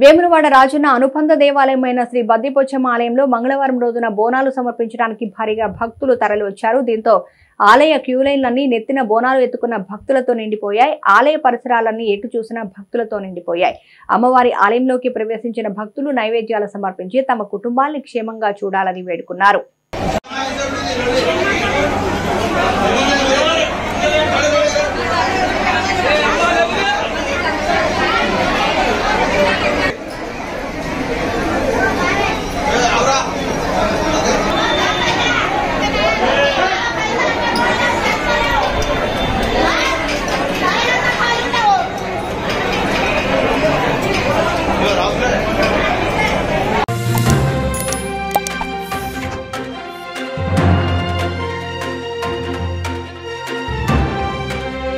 వేమునవాడ రాజన్న అనుబంధ దేవాలయమైన శ్రీ బద్దిపొచ్చమ్మ ఆలయంలో మంగళవారం రోజున బోనాలు సమర్పించడానికి భారీగా భక్తులు తరలివచ్చారు దీంతో ఆలయ క్యూలైన్లన్నీ నెత్తిన బోనాలు ఎత్తుకున్న భక్తులతో నిండిపోయాయి ఆలయ పరిసరాలన్నీ ఎటు చూసినా భక్తులతో నిండిపోయాయి అమ్మవారి ఆలయంలోకి ప్రవేశించిన భక్తులు నైవేద్యాలు సమర్పించి తమ కుటుంబాన్ని క్షేమంగా చూడాలని వేడుకున్నారు